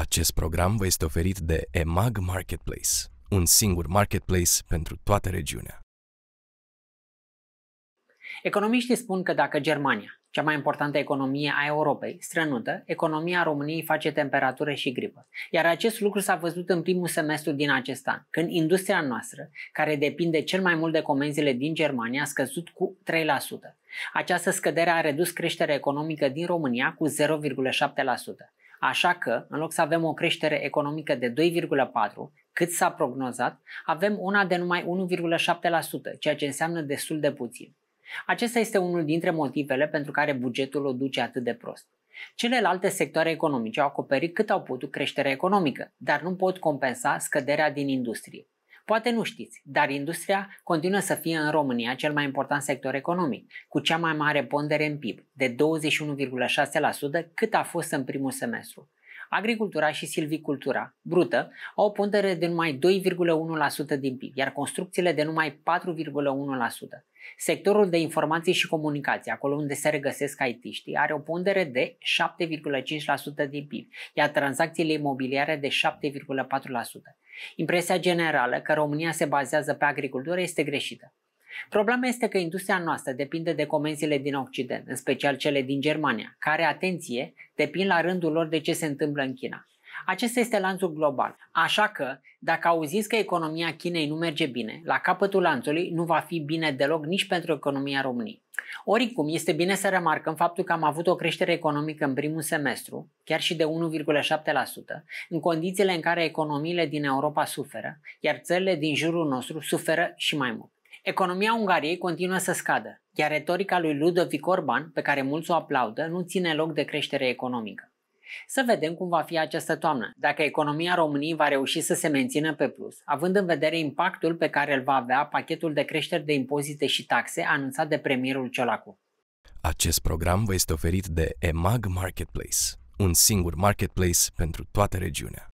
Acest program vă este oferit de EMAG Marketplace, un singur marketplace pentru toată regiunea. Economiștii spun că dacă Germania, cea mai importantă economie a Europei, strănută, economia României face temperatură și gripă. Iar acest lucru s-a văzut în primul semestru din acest an, când industria noastră, care depinde cel mai mult de comenzile din Germania, a scăzut cu 3%. Această scădere a redus creșterea economică din România cu 0,7%. Așa că, în loc să avem o creștere economică de 2,4, cât s-a prognozat, avem una de numai 1,7%, ceea ce înseamnă destul de puțin. Acesta este unul dintre motivele pentru care bugetul o duce atât de prost. Celelalte sectoare economice au acoperit cât au putut creșterea economică, dar nu pot compensa scăderea din industrie. Poate nu știți, dar industria continuă să fie în România cel mai important sector economic, cu cea mai mare pondere în PIB, de 21,6% cât a fost în primul semestru. Agricultura și silvicultura brută au o pondere de numai 2,1% din PIB, iar construcțiile de numai 4,1%. Sectorul de informații și comunicații, acolo unde se regăsesc IT-știi, are o pondere de 7,5% din PIB, iar tranzacțiile imobiliare de 7,4%. Impresia generală că România se bazează pe agricultură este greșită. Problema este că industria noastră depinde de comenzile din Occident, în special cele din Germania, care, atenție, depind la rândul lor de ce se întâmplă în China. Acesta este lanțul global. Așa că, dacă auziți că economia Chinei nu merge bine, la capătul lanțului nu va fi bine deloc nici pentru economia României. Oricum, este bine să remarcăm faptul că am avut o creștere economică în primul semestru, chiar și de 1,7%, în condițiile în care economiile din Europa suferă, iar țările din jurul nostru suferă și mai mult. Economia Ungariei continuă să scadă, iar retorica lui Ludovic Orban, pe care mulți o aplaudă, nu ține loc de creștere economică. Să vedem cum va fi această toamnă, dacă economia României va reuși să se mențină pe plus, având în vedere impactul pe care îl va avea pachetul de creșteri de impozite și taxe anunțat de premierul Ciolacu. Acest program vă este oferit de EMAG Marketplace, un singur marketplace pentru toată regiunea.